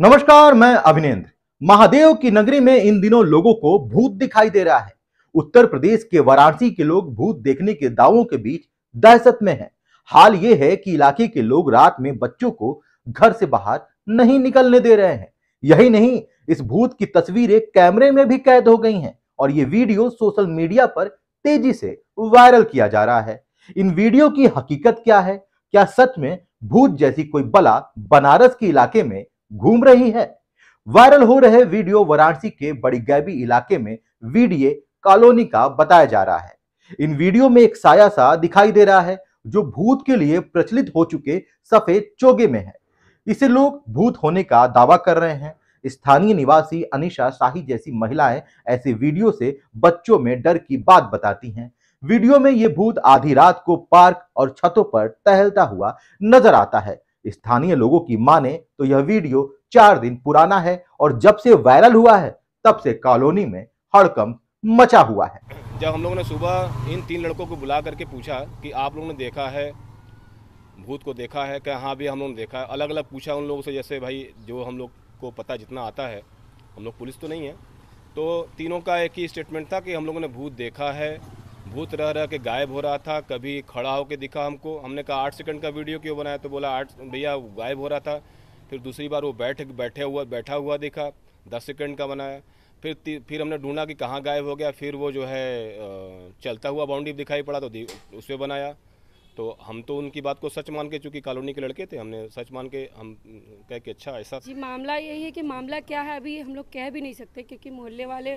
नमस्कार मैं अभिनेंद्र महादेव की नगरी में इन दिनों लोगों को भूत दिखाई दे रहा है उत्तर प्रदेश के वाराणसी के लोग भूत देखने के दावों के बीच दहशत में हैं। हाल ये है कि इलाके के लोग रात में बच्चों को घर से बाहर नहीं निकलने दे रहे हैं यही नहीं इस भूत की तस्वीरें कैमरे में भी कैद हो गई हैं और ये वीडियो सोशल मीडिया पर तेजी से वायरल किया जा रहा है इन वीडियो की हकीकत क्या है क्या सच में भूत जैसी कोई बला बनारस के इलाके में घूम रही है वायरल हो रहे वीडियो वाराणसी के बड़ी गैबी इलाके में वीडीए कॉलोनी का बताया जा रहा है इन वीडियो में एक साया सा दिखाई दे रहा है जो भूत के लिए प्रचलित हो चुके सफेद चोगे में है इसे लोग भूत होने का दावा कर रहे हैं स्थानीय निवासी अनिशा शाही जैसी महिलाएं ऐसे वीडियो से बच्चों में डर की बात बताती हैं वीडियो में ये भूत आधी रात को पार्क और छतों पर टहलता हुआ नजर आता है स्थानीय लोगों की माने तो यह वीडियो चार दिन पुराना है और जब से वायरल हुआ है तब से कॉलोनी में हड़कम मचा हुआ है जब हम लोगों ने सुबह इन तीन लड़कों को बुला करके पूछा कि आप लोगों ने देखा है भूत को देखा है क्या हाँ भी हम लोगों ने देखा है अलग अलग पूछा उन लोगों से जैसे भाई जो हम लोग को पता जितना आता है हम लोग पुलिस तो नहीं है तो तीनों का एक ही स्टेटमेंट था कि हम लोगों ने भूत देखा है भूत रह रह के गायब हो रहा था कभी खड़ा होकर दिखा हमको हमने कहा आठ सेकंड का वीडियो क्यों बनाया तो बोला आठ भैया गायब हो रहा था फिर दूसरी बार वो बैठ बैठे हुआ बैठा हुआ देखा दस सेकंड का बनाया फिर फिर हमने ढूंढा कि कहाँ गायब हो गया फिर वो जो है चलता हुआ बाउंड्री दिखाई पड़ा तो उस पर बनाया तो हम तो उनकी बात को सच मान के चूँकि कॉलोनी के लड़के थे हमने सच मान के हम कह के अच्छा ऐसा जी मामला यही है कि मामला क्या है अभी हम लोग कह भी नहीं सकते क्योंकि मोहल्ले वाले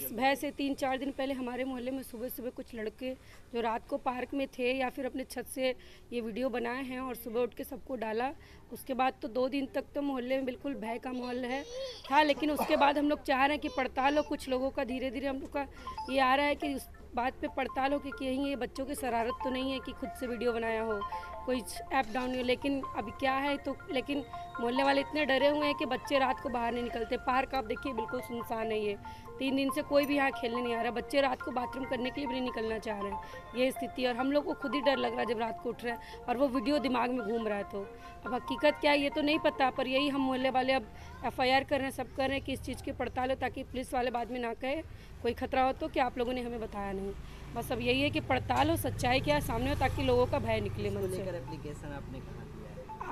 इस भय से तीन चार दिन पहले हमारे मोहल्ले में सुबह सुबह कुछ लड़के जो रात को पार्क में थे या फिर अपने छत से ये वीडियो बनाए हैं और सुबह उठ के सबको डाला उसके बाद तो दो दिन तक तो मोहल्ले में बिल्कुल भय का माहौल है था लेकिन उसके बाद हम लोग चाह रहे हैं कि पड़ताल हो कुछ लोगों का धीरे धीरे हम लोग का ये आ रहा है कि बात पे पड़ताल हो कि कहीं ये बच्चों की शरारत तो नहीं है कि खुद से वीडियो बनाया हो कोई ऐप डाउन हो लेकिन अब क्या है तो लेकिन मोहल्ले वाले इतने डरे हुए हैं कि बच्चे रात को बाहर नहीं निकलते पार्क आप देखिए बिल्कुल सुनसान है ये तीन दिन से कोई भी यहाँ खेलने नहीं आ रहा बच्चे रात को बाथरूम करने के लिए भी नहीं निकलना चाह रहे हैं ये स्थिति और हम लोग को खुद ही डर लग रहा है जब रात को उठ रहा है और वो वीडियो दिमाग में घूम रहा है तो अब हकीकत क्या है ये तो नहीं पता पर यही हम मोहल्ले वाले अब एफ आई आर कर रहे हैं सब कर रहे हैं किस चीज़ की पड़ताल हो ताकि पुलिस वाले बाद में ना कहे कोई खतरा हो तो कि आप लोगों ने हमें बताया नहीं बस अब यही है कि पड़ताल हो सच्चाई क्या सामने हो ताकि लोगों का भय निकले मन से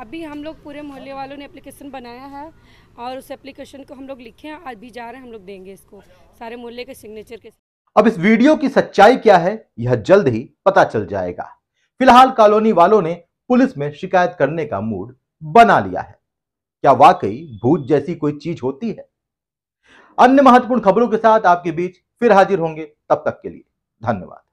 अभी हम लोग पूरे मोहल्ले वालों ने एप्लीकेशन बनाया है और उस एप्लीकेशन को हम लोग लिखे हैं आज भी जा रहे हैं हम लोग देंगे इसको सारे मोहल्ले के सिग्नेचर के अब इस वीडियो की सच्चाई क्या है यह जल्द ही पता चल जाएगा फिलहाल कॉलोनी वालों ने पुलिस में शिकायत करने का मूड बना लिया है क्या वाकई भूत जैसी कोई चीज होती है अन्य महत्वपूर्ण खबरों के साथ आपके बीच फिर हाजिर होंगे तब तक के लिए धन्यवाद